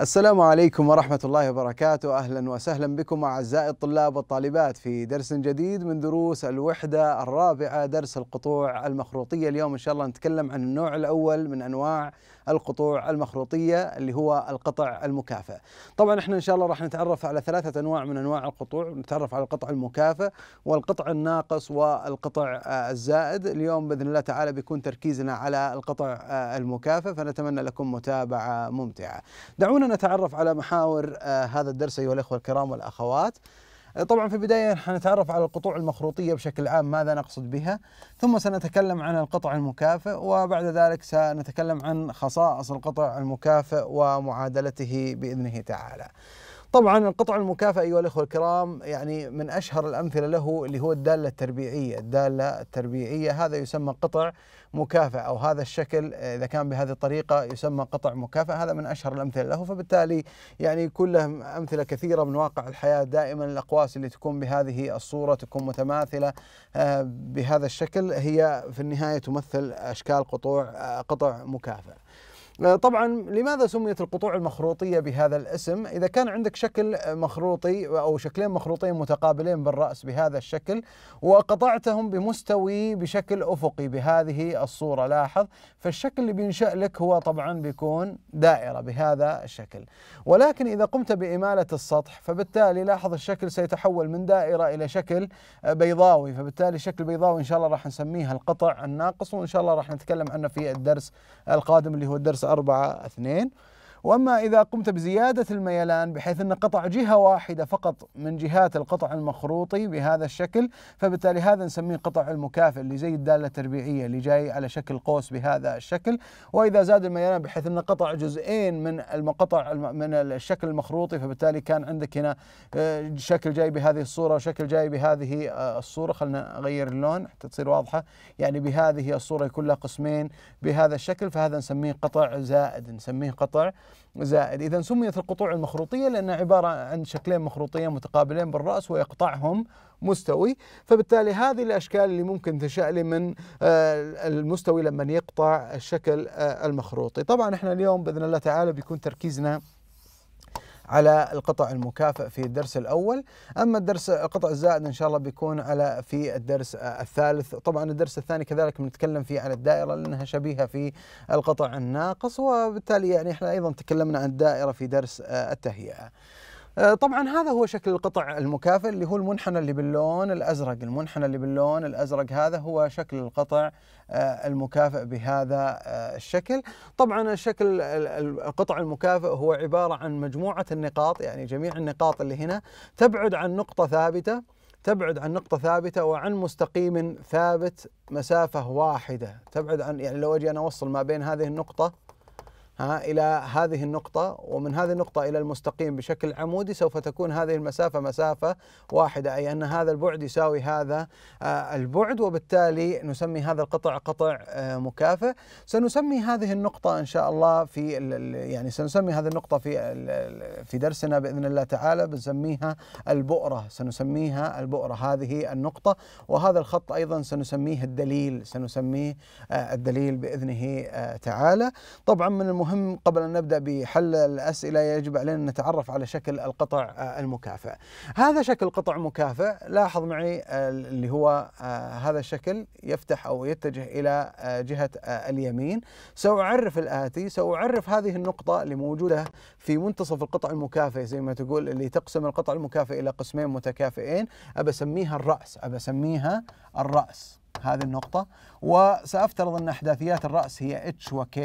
السلام عليكم ورحمة الله وبركاته أهلا وسهلا بكم أعزائي الطلاب والطالبات في درس جديد من دروس الوحدة الرابعة درس القطوع المخروطية اليوم إن شاء الله نتكلم عن النوع الأول من أنواع القطوع المخروطيه اللي هو القطع المكافئ. طبعا احنا ان شاء الله راح نتعرف على ثلاثه انواع من انواع القطوع، نتعرف على القطع المكافئ والقطع الناقص والقطع آه، الزائد، اليوم باذن الله تعالى بيكون تركيزنا على القطع آه، المكافئ فنتمنى لكم متابعه ممتعه. دعونا نتعرف على محاور آه، هذا الدرس ايها الاخوه الكرام والاخوات. طبعا في البداية سنتعرف على القطوع المخروطية بشكل عام ماذا نقصد بها ثم سنتكلم عن القطع المكافئ وبعد ذلك سنتكلم عن خصائص القطع المكافئ ومعادلته بإذنه تعالى طبعا القطع المكافئ ايها الاخوه الكرام يعني من اشهر الامثله له اللي هو الداله التربيعيه، الداله التربيعيه هذا يسمى قطع مكافئ او هذا الشكل آه، اذا كان بهذه الطريقه يسمى قطع مكافئ هذا من اشهر الامثله له فبالتالي يعني كلها امثله كثيره من واقع الحياه دائما الاقواس اللي تكون بهذه الصوره تكون متماثله آه، بهذا الشكل هي في النهايه تمثل اشكال قطوع آه، قطع مكافئ. آه، طبعا لماذا سميت القطوع المخروطيه بهذا الاسم؟ اذا كان عندك شكل مخروطي او شكلين مخروطين متقابلين بالراس بهذا الشكل وقطعتهم بمستوي بشكل افقي بهذه الصوره لاحظ فالشكل اللي بينشا لك هو طبعا بيكون دائره بهذا الشكل ولكن اذا قمت باماله السطح فبالتالي لاحظ الشكل سيتحول من دائره الى شكل بيضاوي فبالتالي شكل بيضاوي ان شاء الله راح نسميها القطع الناقص وان شاء الله راح نتكلم عنه في الدرس القادم اللي هو الدرس أربعة اثنين واما اذا قمت بزياده الميلان بحيث ان قطع جهه واحده فقط من جهات القطع المخروطي بهذا الشكل فبالتالي هذا نسميه قطع المكافئ اللي زي الداله التربيعيه اللي جاي على شكل قوس بهذا الشكل واذا زاد الميلان بحيث ان قطع جزئين من المقطع من الشكل المخروطي فبالتالي كان عندك هنا آه، شكل جاي بهذه الصوره وشكل جاي بهذه آه، الصوره خلينا اغير اللون حتى تصير واضحه يعني بهذه الصوره يكون لها قسمين بهذا الشكل فهذا نسميه قطع زائد نسميه قطع زائد إذا سميت القطوع المخروطية لأنها عبارة عن شكلين مخروطيين متقابلين بالرأس ويقطعهم مستوي فبالتالي هذه الأشكال اللي ممكن تنشأ من آه، المستوي لما يقطع الشكل آه، المخروطي طبعا احنا اليوم بإذن الله تعالى بيكون تركيزنا على القطع المكافئ في الدرس الاول اما الدرس القطع الزائد ان شاء الله بيكون على في الدرس الثالث طبعا الدرس الثاني كذلك بنتكلم فيه عن الدائره لانها شبيهه في القطع الناقص وبالتالي يعني احنا ايضا تكلمنا عن الدائره في درس التهيئه آه، طبعا هذا هو شكل القطع المكافئ اللي هو المنحنى اللي باللون الازرق، المنحنى اللي باللون الازرق هذا هو شكل القطع آه، المكافئ بهذا آه، الشكل، طبعا شكل القطع المكافئ هو عباره عن مجموعه النقاط يعني جميع النقاط اللي هنا تبعد عن نقطه ثابته تبعد عن نقطة ثابتة وعن مستقيم ثابت مسافة واحدة تبعد عن يعني لو أجي أنا أوصل ما بين هذه النقطة ها الى هذه النقطه ومن هذه النقطه الى المستقيم بشكل عمودي سوف تكون هذه المسافه مسافه واحده اي ان هذا البعد يساوي هذا آه، البعد وبالتالي نسمي هذا القطع قطع آه، مكافئ سنسمي هذه النقطه ان شاء الله في يعني سنسمي هذه النقطه في في درسنا باذن الله تعالى بنسميها البؤره سنسميها البؤره هذه النقطه وهذا الخط ايضا سنسميه الدليل سنسميه آه، الدليل باذنه تعالى طبعا من المهم مهم قبل أن نبدأ بحل الأسئلة يجب علينا أن نتعرف على شكل القطع آه، المكافئ هذا شكل قطع مكافئ لاحظ معي آه، اللي هو آه، هذا الشكل يفتح أو يتجه إلى جهة اليمين سأعرف الآتي سأعرف هذه النقطة اللي موجودة في منتصف القطع المكافئ زي ما تقول اللي تقسم القطع المكافئ إلى قسمين متكافئين أبى أسميها الرأس أبى أسميها الرأس هذه النقطة وسأفترض أن أحداثيات الرأس هي H و K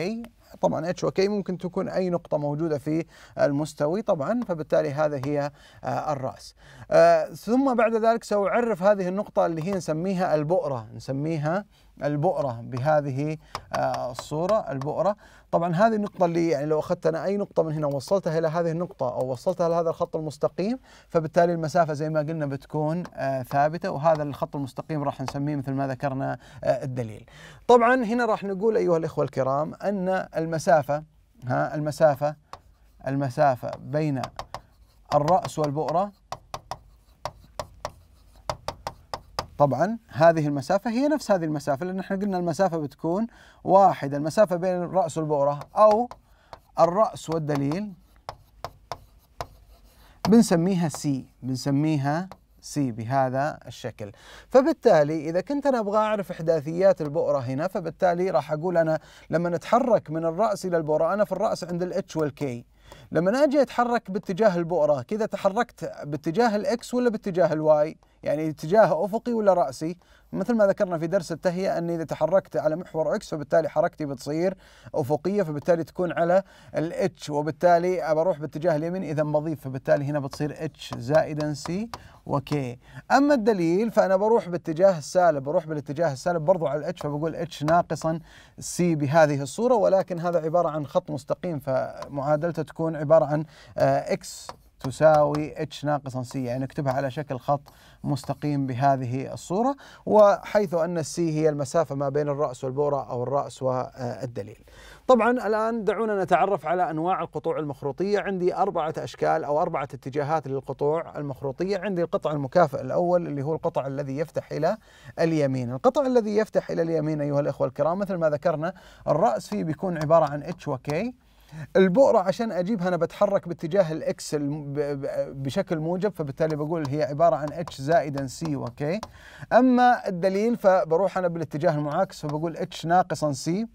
طبعا اتش وكي ممكن تكون اي نقطه موجوده في المستوي طبعا فبالتالي هذا هي آه، الراس آه، ثم بعد ذلك سأعرف هذه النقطه اللي هي نسميها البؤره نسميها البؤره بهذه آه، الصوره البؤره طبعا هذه النقطه اللي يعني لو اخذت انا اي نقطه من هنا ووصلتها الى هذه النقطه او وصلتها لهذا الخط المستقيم فبالتالي المسافه زي ما قلنا بتكون آه، ثابته وهذا الخط المستقيم راح نسميه مثل ما ذكرنا آه، الدليل طبعا هنا راح نقول ايها الاخوه الكرام ان المسافه ها المسافه المسافه بين الراس والبؤره طبعا هذه المسافة هي نفس هذه المسافة لأن احنا قلنا المسافة بتكون واحدة المسافة بين الرأس والبؤرة أو الرأس والدليل بنسميها سي بنسميها سي بهذا الشكل فبالتالي إذا كنت أنا أبغى أعرف إحداثيات البؤرة هنا فبالتالي راح أقول أنا لما نتحرك من الرأس إلى البؤرة أنا في الرأس عند الاتش والكي لما أجي أتحرك باتجاه البؤرة كذا تحركت باتجاه الإكس ولا باتجاه الواي؟ يعني اتجاهه افقي ولا راسي مثل ما ذكرنا في درس التهيئه اني اذا تحركت على محور اكس فبالتالي حركتي بتصير افقيه فبالتالي تكون على الاتش وبالتالي بروح باتجاه اليمين اذا بضيف فبالتالي هنا بتصير اتش زائدا سي وكي اما الدليل فانا بروح باتجاه السالب بروح بالاتجاه السالب برضو على الاتش فبقول اتش ناقصا سي بهذه الصوره ولكن هذا عباره عن خط مستقيم فمعادلته تكون عباره عن اكس آه، تساوي اتش ناقصا سي يعني نكتبها على شكل خط مستقيم بهذه الصورة وحيث أن السي هي المسافة ما بين الرأس والبورة أو الرأس والدليل طبعا الآن دعونا نتعرف على أنواع القطوع المخروطية عندي أربعة أشكال أو أربعة اتجاهات للقطوع المخروطية عندي القطع المكافئ الأول اللي هو القطع الذي يفتح إلى اليمين القطع الذي يفتح إلى اليمين أيها الإخوة الكرام مثل ما ذكرنا الرأس فيه بيكون عبارة عن اتش وكي البؤره عشان اجيبها انا بتحرك باتجاه الاكس بشكل موجب فبالتالي بقول هي عباره عن اتش زائدا سي اوكي اما الدليل فبروح انا بالاتجاه المعاكس فبقول اتش ناقصا سي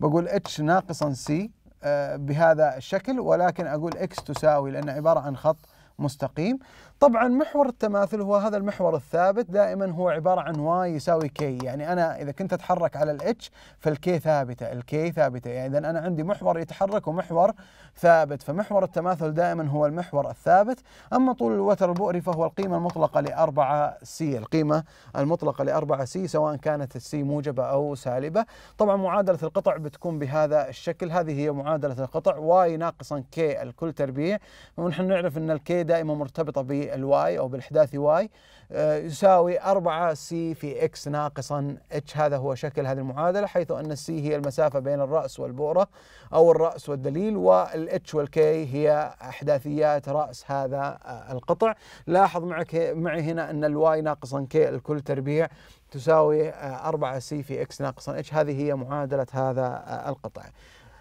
بقول اتش ناقصا سي آه، بهذا الشكل ولكن اقول اكس تساوي لأنها عباره عن خط مستقيم طبعا محور التماثل هو هذا المحور الثابت دائما هو عباره عن واي يساوي كي يعني انا اذا كنت اتحرك على الاتش فالكي ثابته الكي ثابته يعني اذا انا عندي محور يتحرك ومحور ثابت فمحور التماثل دائما هو المحور الثابت اما طول الوتر البؤري فهو القيمه المطلقه لأربعة سي القيمه المطلقه لأربعة سي سواء كانت السي موجبه او سالبه طبعا معادله القطع بتكون بهذا الشكل هذه هي معادله القطع واي ناقصا كي الكل تربيع ونحن نعرف ان الكي دائما مرتبطه ب الواي أو بالاحداثي واي آه، يساوي 4 سي في اكس ناقصا اتش هذا هو شكل هذه المعادلة حيث أن السي هي المسافة بين الرأس والبؤرة أو الرأس والدليل والاتش والكي هي أحداثيات رأس هذا آه، القطع لاحظ معك معي هنا أن الواي ناقصا كي الكل تربيع تساوي 4 آه، سي في اكس ناقصا اتش هذه هي معادلة هذا القطع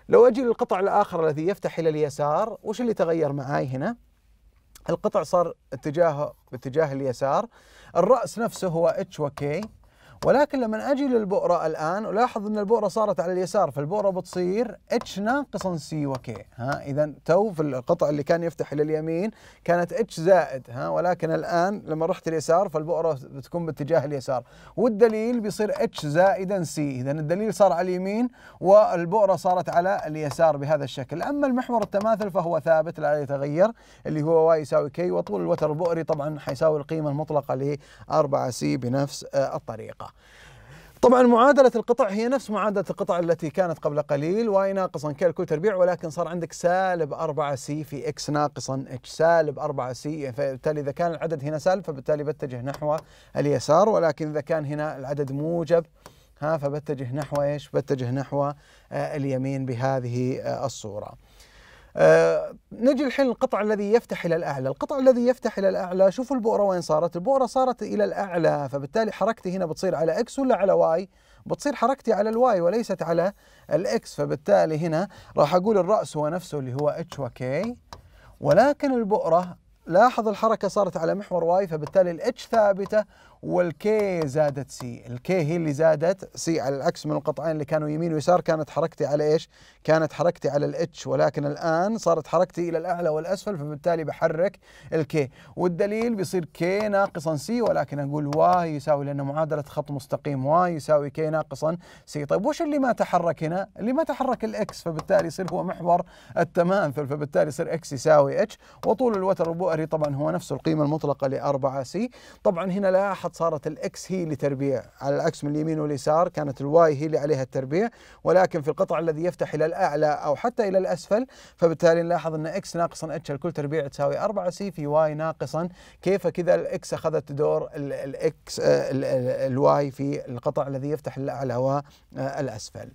لو أجي للقطع الآخر الذي يفتح إلى اليسار وش اللي تغير معي هنا؟ القطع صار اتجاهه باتجاه اليسار الرأس نفسه هو اتش وكي ولكن لما أجي للبؤرة الآن ألاحظ أن البؤرة صارت على اليسار فالبؤرة بتصير اتش ناقصا سي وكي ها إذا تو في القطع اللي كان يفتح إلى اليمين كانت اتش زائد ها ولكن الآن لما رحت اليسار فالبؤرة بتكون باتجاه اليسار والدليل بيصير اتش زائدا سي إذا الدليل صار على اليمين والبؤرة صارت على اليسار بهذا الشكل أما المحور التماثل فهو ثابت لا يتغير اللي هو واي يساوي كي وطول الوتر البؤري طبعا حيساوي القيمة المطلقة ل 4 سي بنفس آه، الطريقة طبعا معادلة القطع هي نفس معادلة القطع التي كانت قبل قليل واي ناقصا ك الكل تربيع ولكن صار عندك سالب 4 سي في اكس ناقصا اتش سالب 4 سي فبالتالي إذا كان العدد هنا سالب فبالتالي بتجه نحو اليسار ولكن إذا كان هنا العدد موجب ها فبتجه نحو ايش؟ بتجه نحو آه، اليمين بهذه آه، الصورة. أه نجي الحين القطع الذي يفتح الى الاعلى، القطع الذي يفتح الى الاعلى شوفوا البؤره وين صارت، البؤره صارت الى الاعلى فبالتالي حركتي هنا بتصير على اكس ولا على واي؟ بتصير حركتي على الواي وليست على الاكس فبالتالي هنا راح اقول الراس هو نفسه اللي هو اتش وكي ولكن البؤره لاحظ الحركه صارت على محور واي فبالتالي الاتش ثابته والكي زادت سي الكي هي اللي زادت سي على العكس من القطعين اللي كانوا يمين ويسار كانت حركتي على ايش كانت حركتي على الاتش ولكن الان صارت حركتي الى الاعلى والاسفل فبالتالي بحرك الكي والدليل بيصير كي ناقصا سي ولكن اقول واي يساوي لان معادله خط مستقيم واي يساوي كي ناقصا سي طيب وش اللي ما تحرك هنا اللي ما تحرك الاكس فبالتالي يصير هو محور التماثل فبالتالي يصير اكس يساوي اتش وطول الوتر البؤري طبعا هو نفس القيمه المطلقه ل 4 سي طبعا هنا لاحظ فقط صارت الاكس هي لتربيع على العكس من اليمين واليسار كانت الواي هي اللي عليها التربيع ولكن في القطع الذي يفتح الى الاعلى او حتى الى الاسفل فبالتالي نلاحظ ان اكس ناقصا اتش الكل تربيع تساوي 4 سي في واي ناقصا كيف كذا الاكس اخذت دور الاكس الواي آه، في القطع الذي يفتح الاعلى والاسفل.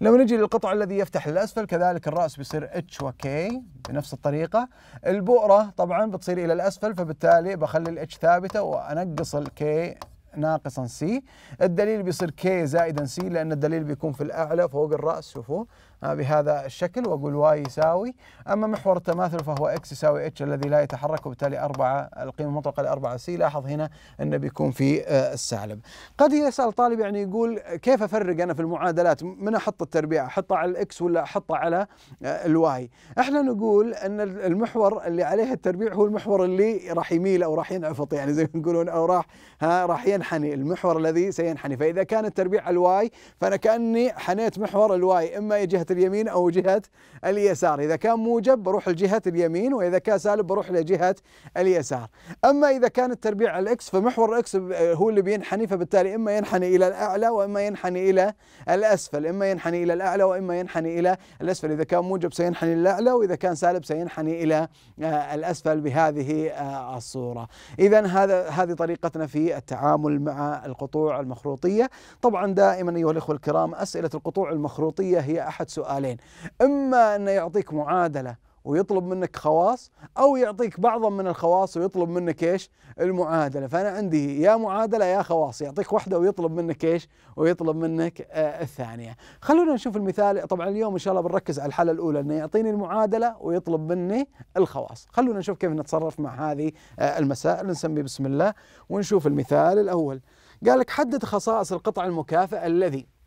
لو نعم، نجي للقطع الذي يفتح للاسفل كذلك الراس بيصير اتش وكي بنفس الطريقه البؤره طبعا بتصير الى الاسفل فبالتالي بخلي الاتش ثابته وانقص الكي ناقصا سي الدليل بيصير كي زائدا سي لان الدليل بيكون في الاعلى فوق الراس شوفوا آه، بهذا الشكل واقول واي يساوي اما محور التماثل فهو اكس يساوي اتش الذي لا يتحرك وبالتالي 4 القيمه المطلقه ل 4 سي لاحظ هنا انه بيكون في آه، السالب قد يسال طالب يعني يقول كيف افرق انا في المعادلات من احط التربيع احطه على الاكس ولا احطه على آه، الواي احنا نقول ان المحور اللي عليه التربيع هو المحور اللي راح يميل او راح ينعفط يعني زي ما يقولون او راح ها راح ينحني المحور الذي سينحني فاذا كان التربيع على الواي فانا كاني حنيت محور الواي اما جهه اليمين أو جهة اليسار إذا كان موجب بروح لجهة اليمين وإذا كان سالب بروح لجهة اليسار أما إذا كان التربيع على الإكس فمحور الإكس هو اللي بينحني فبالتالي إما ينحني إلى الأعلى وإما ينحني إلى الأسفل إما ينحني إلى الأعلى وإما ينحني إلى الأسفل إذا كان موجب سينحني إلى الأعلى وإذا كان سالب سينحني إلى آه، الأسفل بهذه آه، الصورة إذا هذا هذه طريقتنا في التعامل مع القطوع المخروطية طبعا دائما أيها الإخوة الكرام أسئلة القطوع المخروطية هي أحد سؤالين إما أنه يعطيك معادلة ويطلب منك خواص أو يعطيك بعضا من الخواص ويطلب منك إيش المعادلة فأنا عندي يا معادلة يا خواص يعطيك واحدة ويطلب منك إيش ويطلب منك آه الثانية خلونا نشوف المثال طبعا اليوم إن شاء الله بنركز على الحالة الأولى أنه يعطيني المعادلة ويطلب مني الخواص خلونا نشوف كيف نتصرف مع هذه آه المسائل نسمي بسم الله ونشوف المثال الأول قال لك حدد خصائص القطع المكافئ الذي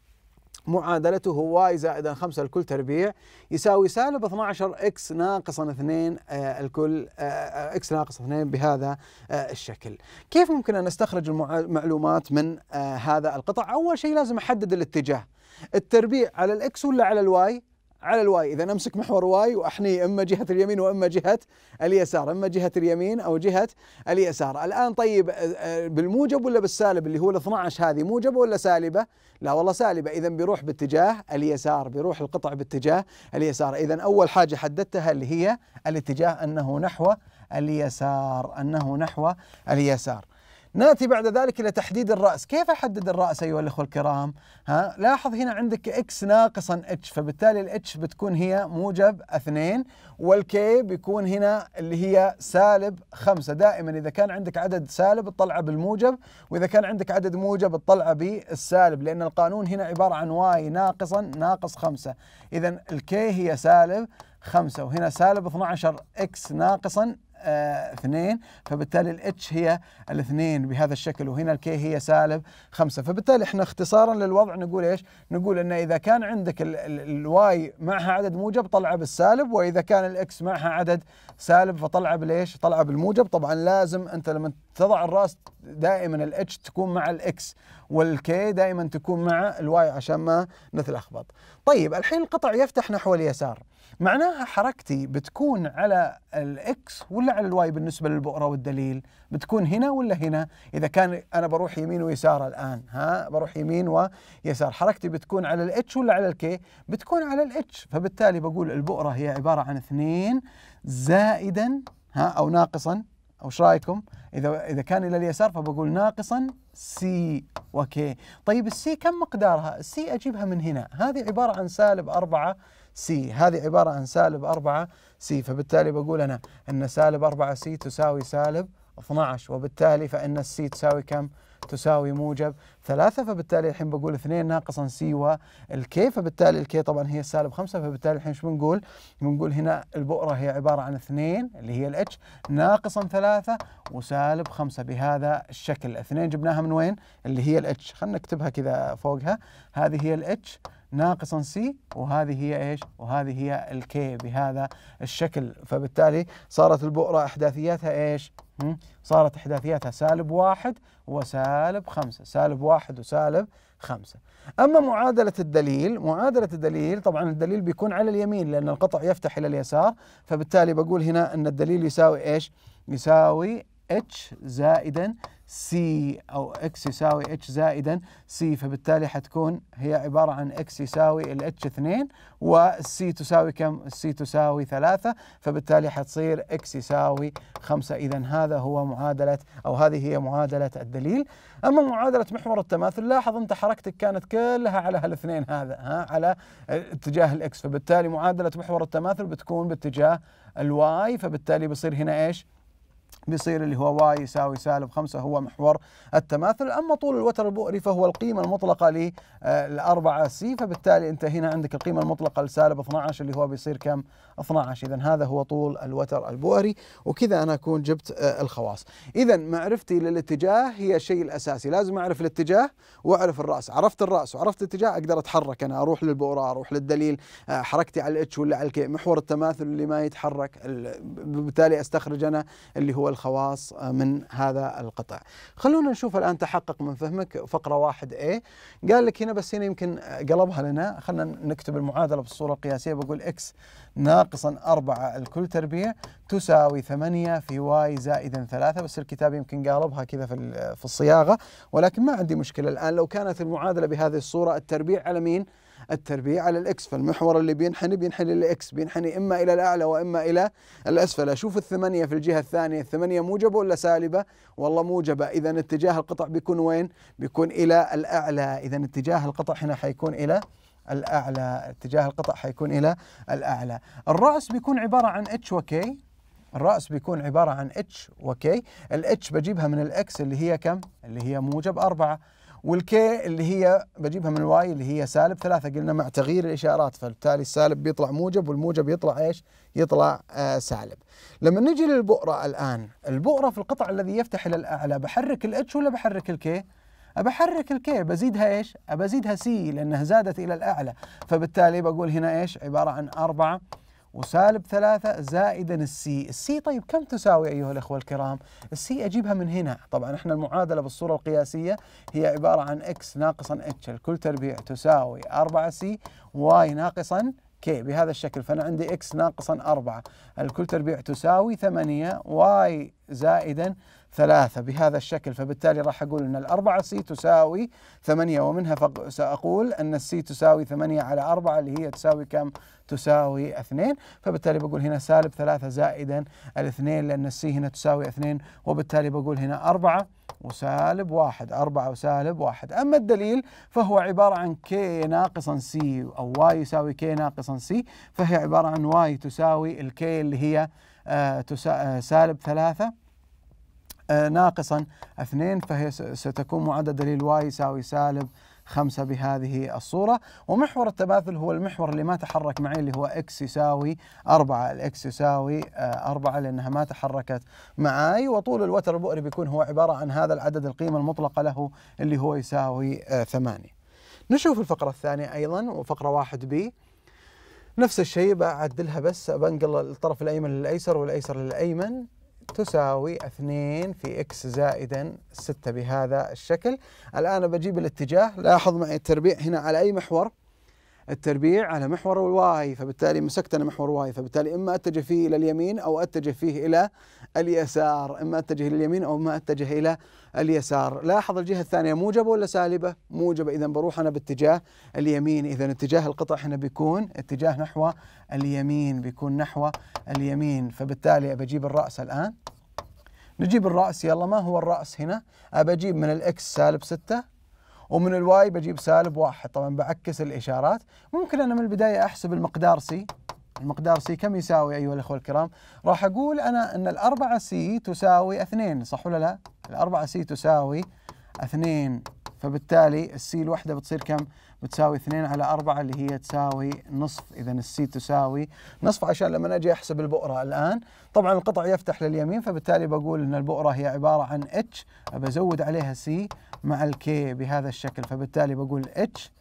معادلته واي زائد 5 الكل تربيع يساوي سالب 12 اكس ناقصا 2 الكل اكس ناقص 2 آه، آه، بهذا آه، الشكل. كيف ممكن ان استخرج المعلومات من هذا القطع؟ اول شيء لازم احدد الاتجاه. التربيع على الاكس ولا على الواي؟ على الواي إذا أمسك محور واي وأحنيه إما جهة اليمين وإما جهة اليسار إما جهة اليمين أو جهة اليسار الآن طيب آه، آه، بالموجب ولا بالسالب اللي هو ال 12 هذه موجبة ولا سالبة لا والله سالبة إذا بيروح باتجاه اليسار بيروح القطع باتجاه اليسار إذا أول حاجة حددتها اللي هي الاتجاه أنه نحو اليسار أنه نحو اليسار ناتي بعد ذلك الى تحديد الراس، كيف احدد الراس ايها الاخوه الكرام؟ ها لاحظ هنا عندك اكس ناقصا اتش فبالتالي الاتش بتكون هي موجب اثنين والكي بيكون هنا اللي هي سالب خمسه، دائما اذا كان عندك عدد سالب تطلعه بالموجب واذا كان عندك عدد موجب تطلعه بالسالب لان القانون هنا عباره عن واي ناقصا ناقص خمسه، اذا الكي هي سالب خمسه وهنا سالب 12 اكس ناقصا آه، اثنين فبالتالي الاتش هي الاثنين بهذا الشكل وهنا الكي هي سالب خمسة فبالتالي احنا اختصارا للوضع نقول ايش نقول ان اذا كان عندك الواي معها عدد موجب طلعه بالسالب واذا كان الاكس معها عدد سالب فطلعه بليش؟ طلعه بالموجب طبعا لازم انت لما تضع الراس دائما الاتش تكون مع الاكس والكي دائما تكون مع الواي عشان ما نتلخبط طيب الحين القطع يفتح نحو اليسار معناها حركتي بتكون على الاكس ولا على الواي بالنسبه للبؤره والدليل بتكون هنا ولا هنا اذا كان انا بروح يمين ويسار الان ها بروح يمين ويسار حركتي بتكون على الاتش ولا على الكي بتكون على الاتش فبالتالي بقول البؤره هي عباره عن اثنين زائدا ها او ناقصا او ايش رايكم اذا اذا كان الى اليسار فبقول ناقصا سي وكي طيب السي كم مقدارها السي اجيبها من هنا هذه عباره عن سالب 4 سي هذه عبارة عن سالب 4 سي فبالتالي بقول أنا أن سالب 4 سي تساوي سالب 12 وبالتالي فإن السي تساوي كم؟ تساوي موجب ثلاثة فبالتالي الحين بقول اثنين ناقصا سي والكي فبالتالي الكي طبعا هي سالب خمسة فبالتالي الحين شو بنقول؟ بنقول هنا البؤرة هي عبارة عن اثنين اللي هي الاتش ناقصا ثلاثة وسالب خمسة بهذا الشكل اثنين جبناها من وين؟ اللي هي الاتش خلينا نكتبها كذا فوقها هذه هي الاتش ناقصا سي وهذه هي ايش؟ وهذه هي الكي بهذا الشكل فبالتالي صارت البؤره احداثياتها ايش؟ صارت احداثياتها سالب واحد وسالب خمسه، سالب واحد وسالب خمسه. اما معادله الدليل، معادله الدليل طبعا الدليل بيكون على اليمين لان القطع يفتح الى اليسار، فبالتالي بقول هنا ان الدليل يساوي ايش؟ يساوي اتش زائدا سي او اكس يساوي اتش زائدا سي فبالتالي حتكون هي عباره عن اكس يساوي الاتش 2 والسي تساوي كم؟ السي تساوي 3 فبالتالي حتصير اكس يساوي 5 اذا هذا هو معادله او هذه هي معادله الدليل اما معادله محور التماثل لاحظ انت حركتك كانت كلها على هالاثنين هذا ها على اتجاه الاكس فبالتالي معادله محور التماثل بتكون باتجاه الواي فبالتالي بصير هنا ايش؟ بيصير اللي هو واي يساوي سالب 5 هو محور التماثل اما طول الوتر البؤري فهو القيمه المطلقه للأربعة آه، سي فبالتالي انت هنا عندك القيمه المطلقه لسالب 12 اللي هو بيصير كم 12 اذا هذا هو طول الوتر البؤري وكذا انا اكون جبت آه، الخواص اذا معرفتي للاتجاه هي الشيء الاساسي لازم اعرف الاتجاه واعرف الراس عرفت الراس وعرفت الاتجاه اقدر اتحرك انا اروح للبؤره اروح للدليل آه، حركتي على الاتش ولا على الكي محور التماثل اللي ما يتحرك بالتالي استخرج انا اللي هو الخواص آه، من هذا القطع خلونا نشوف الآن تحقق من فهمك فقرة 1A قال لك هنا بس هنا يمكن قلبها لنا خلنا نكتب المعادلة بالصورة القياسية بقول x ناقصا 4 الكل تربيع تساوي 8 في y زائدا 3 بس الكتاب يمكن قالبها كذا في في الصياغة ولكن ما عندي مشكلة الآن لو كانت المعادلة بهذه الصورة التربيع على مين؟ التربيع على الاكس فالمحور اللي بينحني بينحني للاكس بينحني اما الى الاعلى واما الى الاسفل اشوف الثمانيه في الجهه الثانيه الثمانيه موجبه ولا سالبه والله موجبه اذا اتجاه القطع بيكون وين بيكون الى الاعلى اذا اتجاه القطع هنا حيكون الى الاعلى اتجاه القطع حيكون الى الاعلى الراس بيكون عباره عن اتش وكي الراس بيكون عباره عن اتش وكي الاتش بجيبها من الاكس اللي هي كم اللي هي موجب أربعة والكي اللي هي بجيبها من الواي اللي هي سالب ثلاثة قلنا مع تغيير الإشارات فبالتالي السالب بيطلع موجب والموجب يطلع إيش يطلع آه سالب لما نجي للبؤرة الآن البؤرة في القطع الذي يفتح إلى الأعلى بحرك الاتش ولا بحرك الكي أبحرك الكي بزيدها إيش أبزيدها سي لأنها زادت إلى الأعلى فبالتالي بقول هنا إيش عبارة عن أربعة وسالب ثلاثة زائدا السي السي طيب كم تساوي أيها الأخوة الكرام السي أجيبها من هنا طبعا إحنا المعادلة بالصورة القياسية هي عبارة عن X ناقصا H الكل تربيع تساوي 4 سي Y ناقصا K بهذا الشكل فأنا عندي X ناقصا 4 الكل تربيع تساوي 8 Y زائدا ثلاثة بهذا الشكل فبالتالي راح أقول أن الأربعة سي تساوي ثمانية ومنها سأقول أن السي تساوي ثمانية على أربعة اللي هي تساوي كم؟ تساوي اثنين فبالتالي بقول هنا سالب ثلاثة زائدا الاثنين لأن السي هنا تساوي اثنين وبالتالي بقول هنا أربعة وسالب واحد أربعة وسالب واحد أما الدليل فهو عبارة عن كي ناقصا سي أو واي يساوي كي ناقصا سي فهي عبارة عن واي تساوي الكي اللي هي آه, آه، سالب ثلاثة آه، ناقصا 2 فهي ستكون معدل دليل واي يساوي سالب 5 بهذه الصورة ومحور التماثل هو المحور اللي ما تحرك معي اللي هو x يساوي 4 الاكس يساوي 4 آه، لأنها ما تحركت معي وطول الوتر البؤري بيكون هو عبارة عن هذا العدد القيمة المطلقة له اللي هو يساوي 8 آه، نشوف الفقرة الثانية أيضا وفقرة 1 بي نفس الشيء بعدلها بس بنقل الطرف الأيمن للأيسر والأيسر للأيمن تساوي 2 في إكس زائدا 6 بهذا الشكل الآن بجيب الاتجاه لاحظ معي التربيع هنا على أي محور التربيع على محور الواي فبالتالي مسكت أنا محور واي فبالتالي إما أتجه فيه إلى اليمين أو أتجه فيه إلى اليسار إما أتجه إلى اليمين أو ما أتجه إلى اليسار لاحظ الجهة الثانية موجبة ولا سالبة موجبة إذا بروح أنا باتجاه اليمين إذا اتجاه القطع هنا بيكون اتجاه نحو اليمين بيكون نحو اليمين فبالتالي بجيب الرأس الآن نجيب الرأس يلا ما هو الرأس هنا أبى أجيب من الإكس سالب 6 ومن الواي بجيب سالب واحد طبعا بعكس الإشارات ممكن أنا من البداية أحسب المقدار سي المقدار سي كم يساوي أيها الأخوة الكرام راح أقول أنا أن الأربعة سي تساوي اثنين صح ولا لا الأربعة سي تساوي اثنين فبالتالي السي الوحدة بتصير كم؟ بتساوي 2 على 4 اللي هي تساوي نصف، إذا السي تساوي نصف عشان لما أجي أحسب البؤرة الآن، طبعا القطع يفتح لليمين فبالتالي بقول أن البؤرة هي عبارة عن اتش بزود عليها سي مع الكي بهذا الشكل فبالتالي بقول اتش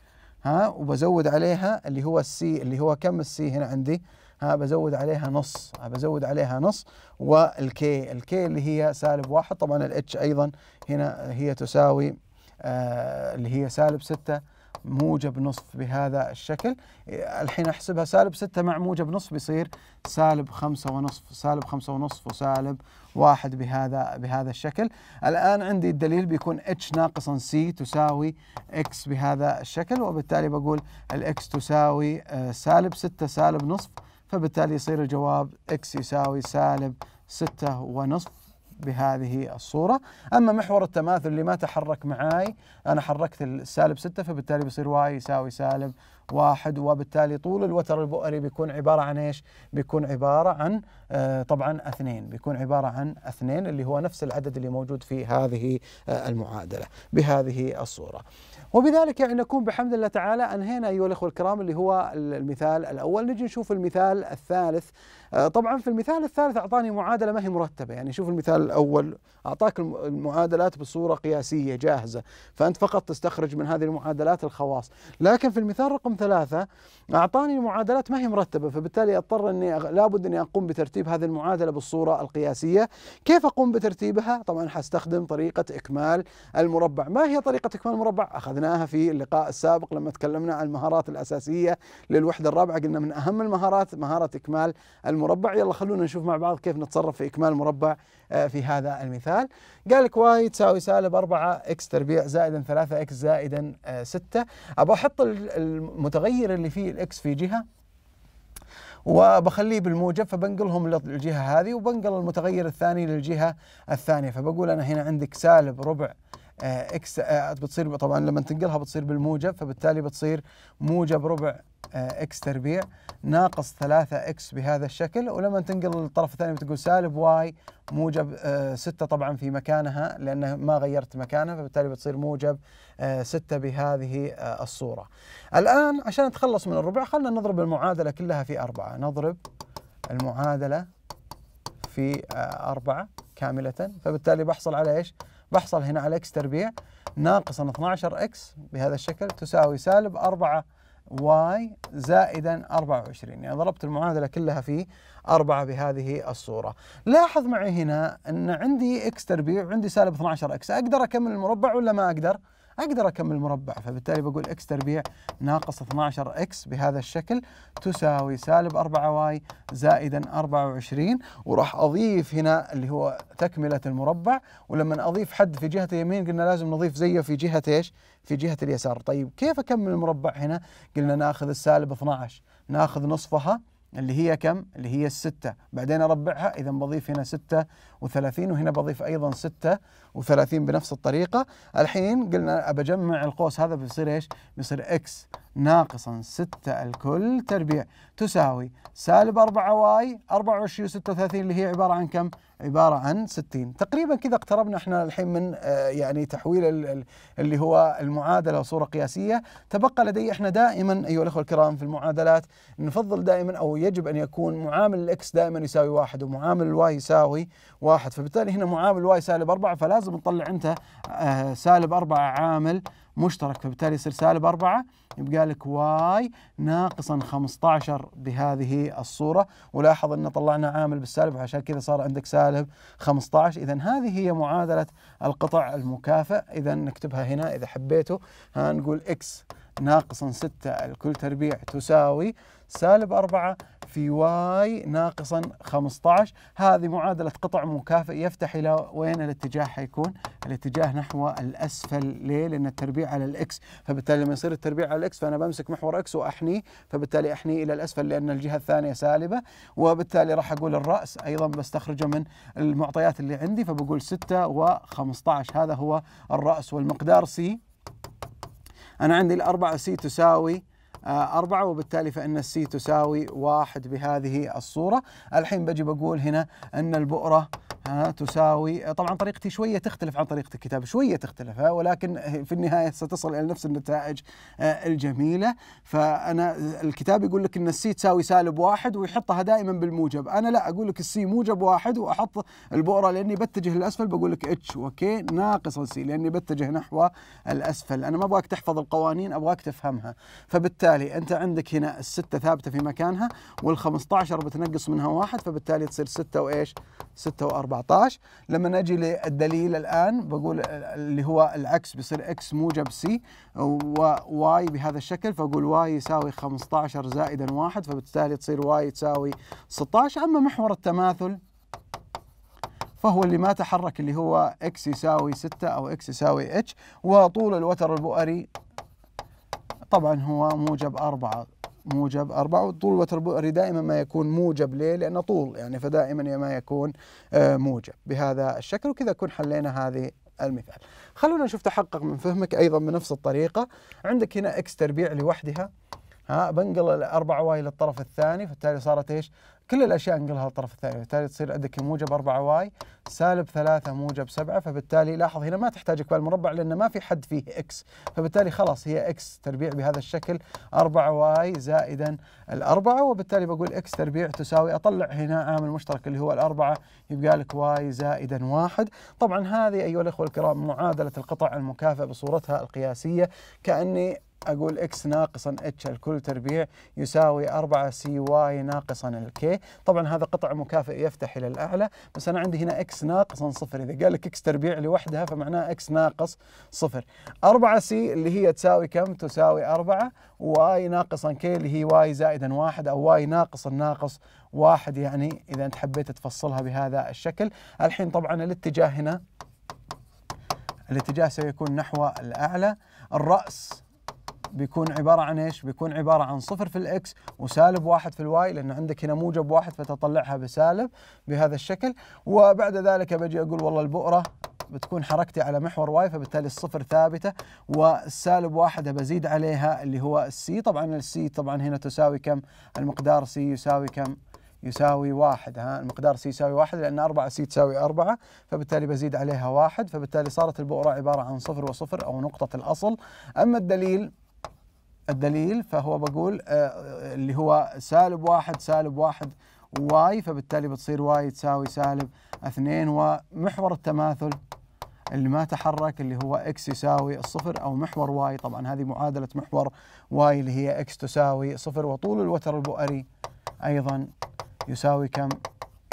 ها وبزود عليها اللي هو السي اللي هو كم السي هنا عندي ها بزود عليها نص ها بزود عليها نص والكي الكي اللي هي سالب واحد طبعا الاتش ايضا هنا هي تساوي آه اللي هي سالب ستة موجب نصف بهذا الشكل الحين احسبها سالب 6 مع موجب نصف بيصير سالب 5 ونصف سالب 5 ونصف وسالب 1 بهذا بهذا الشكل الآن عندي الدليل بيكون اتش ناقصا سي تساوي اكس بهذا الشكل وبالتالي بقول الاكس تساوي آه، سالب 6 سالب نصف فبالتالي يصير الجواب اكس يساوي سالب 6 ونصف بهذه الصورة أما محور التماثل اللي ما تحرك معاي أنا حركت السالب 6 فبالتالي بيصير واي يساوي سالب واحد وبالتالي طول الوتر البؤري بيكون عبارة عن إيش بيكون عبارة عن آه، طبعا اثنين بيكون عبارة عن اثنين اللي هو نفس العدد اللي موجود في هذه آه، المعادلة بهذه الصورة وبذلك يعني نكون بحمد الله تعالى انهينا ايها الاخوه الكرام اللي هو المثال الاول، نجي نشوف المثال الثالث. آه، طبعا في المثال الثالث اعطاني معادله ما هي مرتبه، يعني شوف المثال الاول اعطاك المعادلات بصوره قياسيه جاهزه، فانت فقط تستخرج من هذه المعادلات الخواص، لكن في المثال رقم ثلاثه اعطاني معادلات ما هي مرتبه، فبالتالي اضطر اني لابد اني اقوم بترتيب هذه المعادله بالصوره القياسيه، كيف اقوم بترتيبها؟ طبعا حستخدم طريقه اكمال المربع، ما هي طريقه اكمال المربع؟ اخذ أخذناها في اللقاء السابق لما تكلمنا عن المهارات الأساسية للوحدة الرابعة قلنا من أهم المهارات مهارة إكمال المربع يلا خلونا نشوف مع بعض كيف نتصرف في إكمال مربع آه، في هذا المثال قال لك واي تساوي سالب 4 اكس تربيع زائدا 3 اكس زائدا 6 آه، أبغى أحط المتغير اللي فيه الإكس في جهة وبخليه بالموجب فبنقلهم للجهة هذه وبنقل المتغير الثاني للجهة الثانية فبقول أنا هنا عندك سالب ربع اكس آه، آه، بتصير طبعا لما تنقلها بتصير بالموجب فبالتالي بتصير موجب ربع اكس آه، تربيع ناقص 3 اكس بهذا الشكل ولما تنقل للطرف الثاني بتقول سالب واي موجب 6 طبعا في مكانها لانه ما غيرت مكانها فبالتالي بتصير موجب 6 بهذه الصوره. الان عشان نتخلص من الربع خلينا نضرب المعادله كلها في 4 نضرب المعادله في 4 كامله فبالتالي بحصل على ايش؟ بحصل هنا على اكس تربيع ناقصا 12 اكس بهذا الشكل تساوي سالب 4 واي زائدا 24 يعني ضربت المعادلة كلها في 4 بهذه الصورة لاحظ معي هنا أن عندي اكس تربيع وعندي سالب 12 اكس أقدر أكمل المربع ولا ما أقدر؟ اقدر اكمل مربع فبالتالي بقول اكس تربيع ناقص 12 اكس بهذا الشكل تساوي سالب 4 واي زائدا 24 وراح اضيف هنا اللي هو تكمله المربع ولما اضيف حد في جهه اليمين قلنا لازم نضيف زيه في جهه ايش؟ في جهه اليسار، طيب كيف اكمل المربع هنا؟ قلنا ناخذ السالب 12 ناخذ نصفها اللي هي كم؟ اللي هي الستة بعدين أربعها إذا بضيف هنا ستة وثلاثين وهنا بضيف أيضا ستة وثلاثين بنفس الطريقة الحين قلنا أبجمع القوس هذا بيصير إيش؟ بيصير إكس ناقصا 6 الكل تربيع تساوي سالب 4 واي 24 و36 اللي هي عباره عن كم؟ عباره عن 60 تقريبا كذا اقتربنا احنا الحين من آه، يعني تحويل اللي هو المعادله وصوره قياسيه تبقى لدي احنا دائما ايها الاخوه الكرام في المعادلات نفضل دائما او يجب ان يكون معامل الاكس دائما يساوي واحد ومعامل الواي يساوي واحد فبالتالي هنا معامل الواي سالب 4 فلازم نطلع انت آه، سالب 4 عامل مشترك فبالتالي يصير سالب 4 يبقى لك واي ناقصا 15 بهذه الصورة ولاحظ أن طلعنا عامل بالسالب عشان كذا صار عندك سالب 15 إذا هذه هي معادلة القطع المكافئ إذا نكتبها هنا إذا حبيته نقول إكس ناقصا 6 الكل تربيع تساوي سالب 4 في واي ناقصا 15 هذه معادلة قطع مكافئ يفتح إلى وين الاتجاه حيكون؟ الاتجاه نحو الأسفل ليه؟ لأن التربيع على الإكس فبالتالي لما يصير التربيع على الإكس فأنا بمسك محور إكس وأحنيه فبالتالي أحنيه إلى الأسفل لأن الجهة الثانية سالبة وبالتالي راح أقول الرأس أيضا بستخرجه من المعطيات اللي عندي فبقول 6 و15 هذا هو الرأس والمقدار سي أنا عندي الأربعة سي تساوي آه، أربعة وبالتالي فإن السي تساوي واحد بهذه الصورة الحين بجي بقول هنا أن البؤرة ها تساوي طبعا طريقتي شويه تختلف عن طريقه الكتاب شويه تختلف ها ولكن في النهايه ستصل الى نفس النتائج آه، الجميله فانا الكتاب يقول لك ان السي تساوي سالب واحد ويحطها دائما بالموجب انا لا اقول لك السي موجب واحد واحط البؤره لاني بتجه للاسفل بقول لك اتش وكي ناقص السي لاني بتجه نحو الاسفل انا ما ابغاك تحفظ القوانين ابغاك تفهمها فبالتالي انت عندك هنا الستة ثابته في مكانها وال15 بتنقص منها واحد فبالتالي تصير سته وايش سته واربعه 14 لما نجي للدليل الآن بقول اللي هو العكس بيصير اكس موجب سي وواي بهذا الشكل فأقول واي يساوي 15 زائدا 1 فبالتالي تصير واي تساوي 16 أما محور التماثل فهو اللي ما تحرك اللي هو اكس يساوي 6 أو اكس يساوي اتش وطول الوتر البؤري طبعا هو موجب 4 موجب أربعة والطول بؤري دائما ما يكون موجب ليه؟ لأنه طول يعني فدائما ما يكون آه، موجب بهذا الشكل وكذا نكون حلينا هذه المثال خلونا نشوف تحقق من فهمك أيضا بنفس الطريقة عندك هنا إكس تربيع لوحدها ها بنقل الأربعة واي للطرف الثاني فبالتالي صارت إيش كل الاشياء انقلها للطرف الثاني بالتالي تصير عندك موجب 4 واي سالب 3 موجب 7 فبالتالي لاحظ هنا ما تحتاج اكوال مربع لان ما في حد فيه اكس فبالتالي خلاص هي اكس تربيع بهذا الشكل 4 واي زائدا الأربعة وبالتالي بقول اكس تربيع تساوي اطلع هنا عامل مشترك اللي هو الأربعة يبقى لك واي زائدا واحد طبعا هذه ايها الاخوه الكرام معادله القطع المكافئ بصورتها القياسيه كاني اقول اكس ناقصا اتش الكل تربيع يساوي 4 سي واي ناقصا الكي طبعا هذا قطع مكافئ يفتح الى الاعلى بس انا عندي هنا اكس ناقص صفر اذا قال لك اكس تربيع لوحدها فمعناه اكس ناقص صفر 4 سي اللي هي تساوي كم تساوي 4 واي ناقصا كي اللي هي واي زائدا واحد او واي ناقص ناقص واحد يعني اذا انت حبيت تفصلها بهذا الشكل الحين طبعا الاتجاه هنا الاتجاه سيكون نحو الاعلى الراس بيكون عباره عن ايش؟ بيكون عباره عن صفر في الاكس وسالب واحد في الواي لانه عندك هنا موجب واحد فتطلعها بسالب بهذا الشكل وبعد ذلك بجي اقول والله البؤره بتكون حركتي على محور واي فبالتالي الصفر ثابته والسالب واحد بزيد عليها اللي هو السي طبعا السي طبعا هنا تساوي كم؟ المقدار سي يساوي كم؟ يساوي واحد ها المقدار سي يساوي واحد لأن أربعة سي تساوي أربعة فبالتالي بزيد عليها واحد فبالتالي صارت البؤرة عبارة عن صفر وصفر أو نقطة الأصل أما الدليل الدليل فهو بقول آه، آه، اللي هو سالب واحد سالب واحد واي فبالتالي بتصير واي تساوي سالب اثنين ومحور التماثل اللي ما تحرك اللي هو اكس يساوي الصفر او محور واي طبعا هذه معادله محور واي اللي هي اكس تساوي صفر وطول الوتر البؤري ايضا يساوي كم؟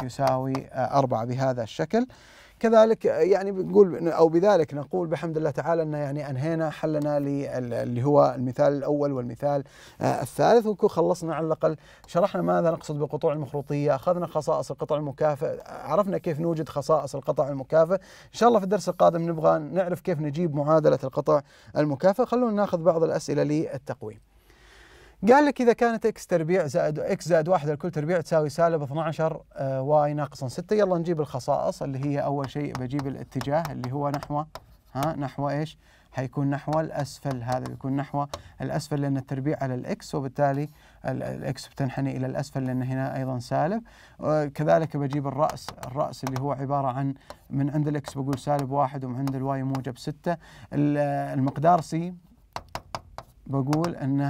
يساوي آه، أربعة بهذا الشكل كذلك يعني بنقول او بذلك نقول بحمد الله تعالى ان يعني انهينا حلنا اللي هو المثال الاول والمثال آه، الثالث ونكون خلصنا على الاقل شرحنا ماذا نقصد بالقطوع المخروطيه، اخذنا خصائص القطع المكافئ، عرفنا كيف نوجد خصائص القطع المكافئ، ان شاء الله في الدرس القادم نبغى نعرف كيف نجيب معادله القطع المكافئ، خلونا ناخذ بعض الاسئله للتقويم. قال لك إذا كانت إكس تربيع زائد إكس زائد واحد الكل تربيع تساوي سالب 12 آه، واي ناقصا 6 يلا نجيب الخصائص اللي هي أول شيء بجيب الاتجاه اللي هو نحو ها نحو إيش حيكون نحو الأسفل هذا بيكون نحو الأسفل لأن التربيع على الإكس وبالتالي الإكس بتنحني إلى الأسفل لأن هنا أيضا سالب آه، كذلك بجيب الرأس الرأس اللي هو عبارة عن من عند الإكس بقول سالب واحد ومن عند الواي موجب 6 المقدار سي بقول أن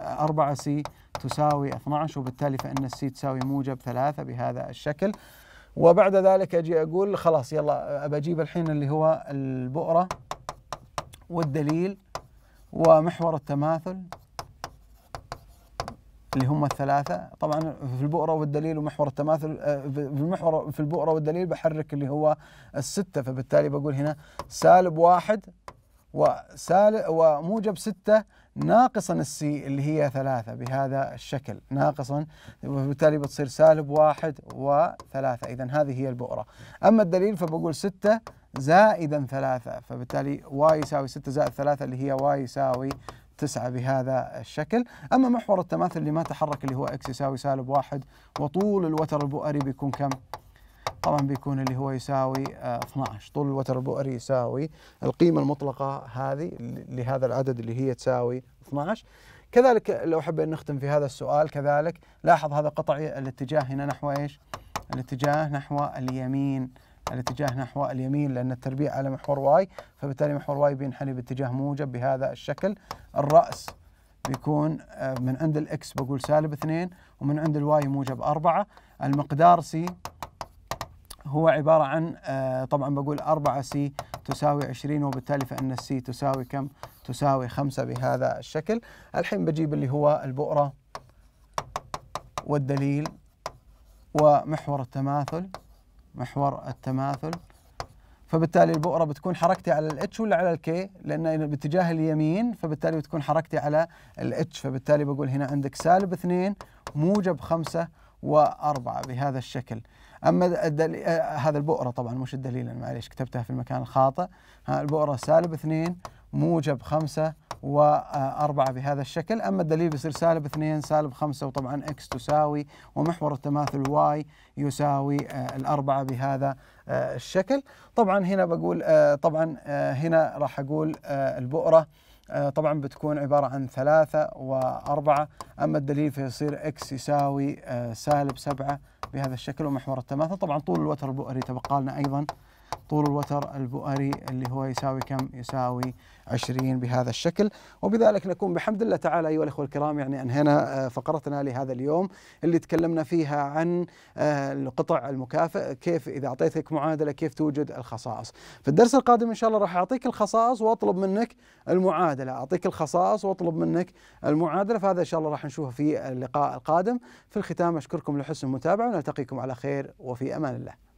4 آه، سي تساوي 12 وبالتالي فإن السي تساوي موجب 3 بهذا الشكل وبعد ذلك أجي أقول خلاص يلا بجيب الحين اللي هو البؤرة والدليل ومحور التماثل اللي هم الثلاثة طبعا في البؤرة والدليل ومحور التماثل آه، في المحور في البؤرة والدليل بحرك اللي هو الستة فبالتالي بقول هنا سالب واحد وسال وموجب ستة ناقصا السي اللي هي ثلاثة بهذا الشكل ناقصا وبالتالي بتصير سالب واحد وثلاثة إذا هذه هي البؤرة أما الدليل فبقول ستة زائدا ثلاثة فبالتالي واي يساوي ستة زائد ثلاثة اللي هي واي يساوي تسعة بهذا الشكل أما محور التماثل اللي ما تحرك اللي هو إكس يساوي سالب واحد وطول الوتر البؤري بيكون كم؟ طبعا بيكون اللي هو يساوي 12 آه، طول الوتر البؤري يساوي القيمة المطلقة هذه لهذا العدد اللي هي تساوي 12 كذلك لو حب أن نختم في هذا السؤال كذلك لاحظ هذا قطعي الاتجاه هنا نحو إيش الاتجاه نحو اليمين الاتجاه نحو اليمين لأن التربيع على محور واي فبالتالي محور واي بينحني باتجاه موجب بهذا الشكل الرأس بيكون آه، من عند الإكس بقول سالب اثنين ومن عند الواي موجب أربعة المقدار سي هو عبارة عن آه، طبعا بقول 4 سي تساوي 20 وبالتالي فإن السي تساوي كم؟ تساوي 5 بهذا الشكل الحين بجيب اللي هو البؤرة والدليل ومحور التماثل محور التماثل فبالتالي البؤره بتكون حركتي على الاتش ولا على الكي؟ لان باتجاه اليمين فبالتالي بتكون حركتي على الاتش فبالتالي بقول هنا عندك سالب 2 موجب 5 و4 بهذا الشكل. اما الدليل آه، هذا البؤره طبعا مش الدليل انا معليش كتبتها في المكان الخاطئ البؤره سالب 2 موجب 5 و4 آه، بهذا الشكل اما الدليل بيصير سالب 2 سالب 5 وطبعا اكس تساوي ومحور التماثل واي يساوي آه، الأربعة بهذا الشكل طبعا هنا بقول طبعا هنا راح اقول البؤره آه، طبعا بتكون عبارة عن ثلاثة وأربعة أما الدليل فيصير إكس يساوي آه، سالب سبعة بهذا الشكل ومحور التماثل طبعا طول الوتر البؤري تبقى لنا أيضا طول الوتر البؤري اللي هو يساوي كم؟ يساوي 20 بهذا الشكل وبذلك نكون بحمد الله تعالى أيها الأخوة الكرام يعني أنهينا آه، فقرتنا لهذا اليوم اللي تكلمنا فيها عن آه، القطع المكافئ كيف إذا أعطيتك معادلة كيف توجد الخصائص في الدرس القادم إن شاء الله راح أعطيك الخصائص وأطلب منك المعادلة أعطيك الخصائص وأطلب منك المعادلة فهذا إن شاء الله راح نشوفه في اللقاء القادم في الختام أشكركم لحسن المتابعة ونلتقيكم على خير وفي أمان الله